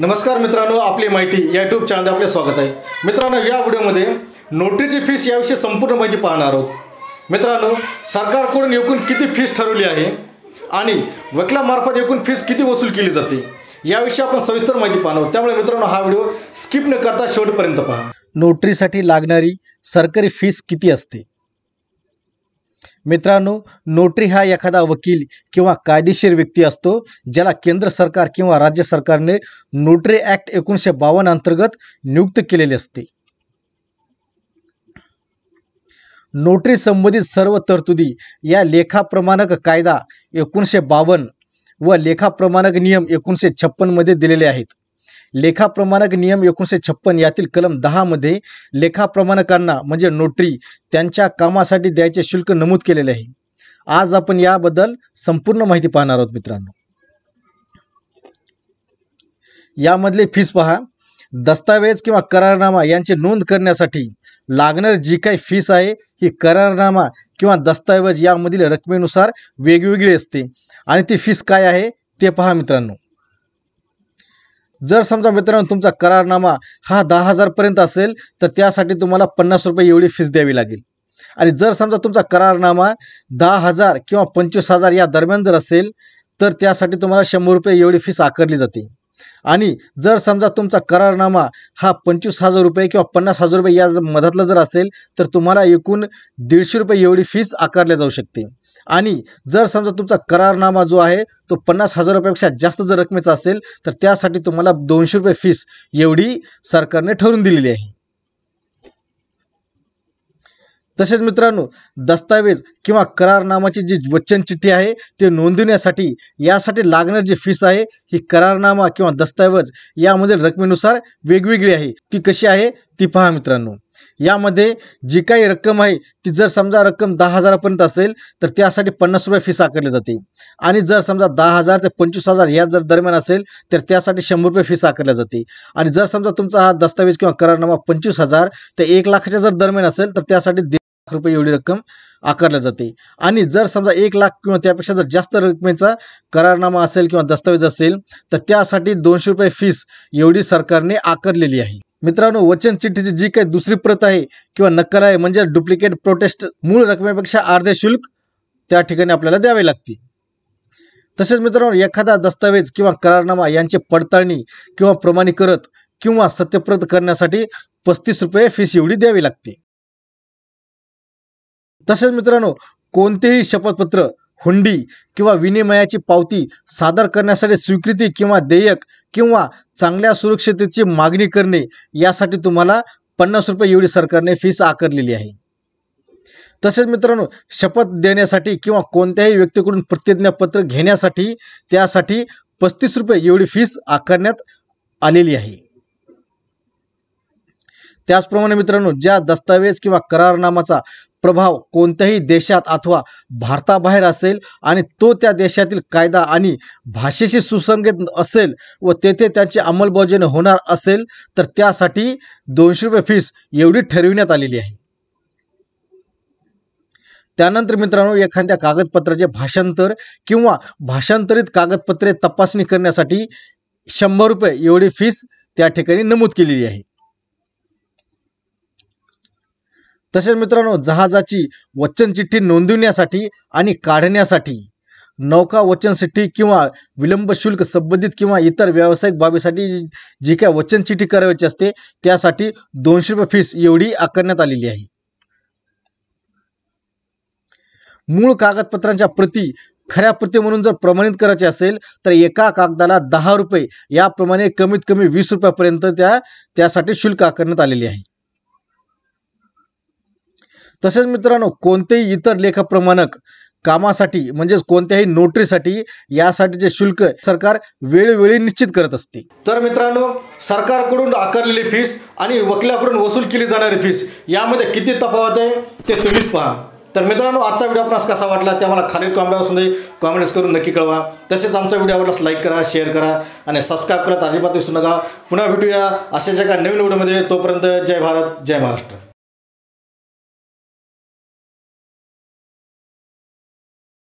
नमस्कार मित्रांनो आपली माहिती या यूट्यूब चॅनलमध्ये आपले स्वागत आहे मित्रांनो या व्हिडिओमध्ये नोटरीची फीस याविषयी संपूर्ण माहिती पाहणार आहोत मित्रांनो सरकारकडून एकूण किती फीस ठरवली आहे आणि वकिलामार्फत एकूण फीस किती वसूल केली जाते याविषयी आपण सविस्तर माहिती पाहणार आहोत त्यामुळे मित्रांनो हा व्हिडिओ स्किप न करता शेवटपर्यंत पहा नोटरीसाठी लागणारी सरकारी फीस किती असते मित्रांनो नोटरी हा एखादा वकील किंवा कायदेशीर व्यक्ती असतो ज्याला केंद्र सरकार किंवा राज्य सरकारने नोटरी ॲक्ट एकोणीसशे बावन्न अंतर्गत नियुक्त केलेले असते नोटरी संबंधित सर्व तरतुदी या लेखाप्रमाणक कायदा एकोणीसशे बावन्न व लेखाप्रमाणक नियम एकोणीसशे छप्पनमध्ये दिलेले आहेत लेखाप्रमाणक नियम एकोणीसशे छप्पन यातील कलम दहामध्ये लेखाप्रमाणकांना म्हणजे नोटरी त्यांच्या कामासाठी द्यायचे शुल्क नमूद केलेले आहे आज आपण याबद्दल संपूर्ण माहिती पाहणार आहोत मित्रांनो यामधली फीस पहा दस्तावेज किंवा करारनामा यांची नोंद करण्यासाठी लागणार जी काही फीस आहे ही करारनामा किंवा दस्तावेज यामधील रकमेनुसार वेगवेगळी असते आणि ती फीस काय आहे ते पहा मित्रांनो जर समजा मित्रांनो तुमचा करारनामा हा दहा हजारपर्यंत असेल तर त्यासाठी तुम्हाला पन्नास रुपये एवढी फीस द्यावी लागेल आणि जर समजा तुमचा करारनामा दहा हजार किंवा पंचवीस हजार या दरम्यान जर असेल तर त्यासाठी तुम्हाला शंभर रुपये एवढी फीस आकारली जाते आणि जर समजा तुमचा करारनामा हा पंचवीस हजार रुपये किंवा पन्नास हजार रुपये या मधातला जर असेल तर तुम्हाला एकूण दीडशे रुपये एवढी फीस आकारल्या जाऊ शकते आणि जर समजा तुमचा करारनामा जो आहे तो पन्नास हजार रुपयापेक्षा जास्त जर रकमेचा असेल तर त्यासाठी तुम्हाला दोनशे रुपये फीस एवढी सरकारने ठरवून दिलेली आहे तसेच मित्रांनो दस्तावेज किंवा करारनामाची जी वचन चिठ्ठी आहे ते नोंदविण्यासाठी यासाठी लागणारी जी फीस आहे ही करारनामा किंवा दस्तावेज यामधील रकमेनुसार वेगवेगळी आहे ती कशी आहे ती पहा मित्रांनो यामध्ये जी काही रक्कम आहे ती जर समजा रक्कम दहा हजारापर्यंत असेल तर त्यासाठी पन्नास रुपये फीस आकारली जाते आणि जर समजा दहा हजार ते पंचवीस हजार या जर दरम्यान असेल तर त्यासाठी शंभर रुपये फीस आकारली जाते आणि जर समजा तुमचा हा दस्तावेज किंवा करारनामा पंचवीस हजार ते एक लाखाच्या जर दरम्यान असेल तर त्यासाठी दीड लाख रुपये एवढी रक्कम आकारली जाते आणि जर समजा एक लाख किंवा त्यापेक्षा जर जास्त रकमेचा करारनामा असेल किंवा दस्तावेज असेल तर त्यासाठी दोनशे रुपये फीस एवढी सरकारने आकारलेली आहे मित्रांनो वचन चिठ्ठीची जी काही दुसरी प्रत आहे किंवा नक्कल आहे म्हणजे डुप्लिकेट प्रोटेस्ट मूळ रकमेपेक्षा अर्धे शुल्क त्या ठिकाणी आपल्याला द्यावे लागते तसेच मित्रांनो एखादा दस्तावेज किंवा करारनामा यांची पडताळणी किंवा करत किंवा सत्यप्रत करण्यासाठी पस्तीस रुपये फीस एवढी द्यावी लागते तसेच मित्रांनो कोणतेही शपथपत्र हुंडी किंवा विनिमयाची पावती सादर करण्यासाठी स्वीकृती किंवा देयक किंवा चांगल्या सुरक्षिततेची मागणी करणे यासाठी तुम्हाला पन्नास रुपये एवढी सरकारने फीस आकारलेली आहे तसेच मित्रांनो शपथ देण्यासाठी किंवा कोणत्याही व्यक्तीकडून प्रतिज्ञापत्र घेण्यासाठी त्यासाठी पस्तीस रुपये एवढी फीस आकारण्यात आलेली आहे त्याचप्रमाणे मित्रांनो ज्या दस्तावेज किंवा करारनामाचा प्रभाव कोणत्याही देशात अथवा भारताबाहेर असेल आणि तो त्या देशातील कायदा आणि भाषेशी सुसंगत असेल व तेथे त्याची अंमलबजावणी होणार असेल तर त्यासाठी दोनशे रुपये फीस एवढी ठरविण्यात आलेली आहे त्यानंतर मित्रांनो एखाद्या कागदपत्राचे भाषांतर किंवा भाषांतरित कागदपत्रे तपासणी करण्यासाठी शंभर रुपये एवढी फीस त्या ठिकाणी नमूद केलेली आहे तसेच मित्रांनो जहाजाची वचन चिठ्ठी नोंदविण्यासाठी आणि काढण्यासाठी नौका वचन चिठ्ठी किंवा विलंब शुल्क संबंधित किंवा इतर व्यावसायिक बाबीसाठी जी काय वचन चिठ्ठी करायची असते त्यासाठी दोनशे रुपये फीस एवढी आकारण्यात आलेली आहे मूळ कागदपत्रांच्या प्रती खऱ्या प्रती म्हणून जर प्रमाणित करायचे असेल तर एका कागदाला दहा रुपये याप्रमाणे कमीत कमी वीस रुपयापर्यंत त्या त्यासाठी शुल्क आकारण्यात आलेले आहे तसेच मित्रांनो कोणतेही इतर लेखप्रमाणक कामासाठी म्हणजेच कोणत्याही नोटरीसाठी यासाठीचे शुल्क सरकार वेळोवेळी निश्चित करत असते तर मित्रांनो सरकारकडून आकारलेली फीस आणि वकिलाकडून वसूल केली जाणारी फीस यामध्ये किती तफावत आहे ते तुम्हीच पहा तर मित्रांनो आजचा व्हिडिओ आपणास कसा वाटला ते आम्हाला खालील कॉमेंटामध्ये कॉमेंट्स करून नक्की कळवा तसेच आमचा व्हिडिओ आवडल्यास लाईक करा शेअर करा आणि सबस्क्राईब करा अजिबात विसरू नका पुन्हा भेटूया अशाच एका नवीन व्हिडिओमध्ये तोपर्यंत जय भारत जय महाराष्ट्र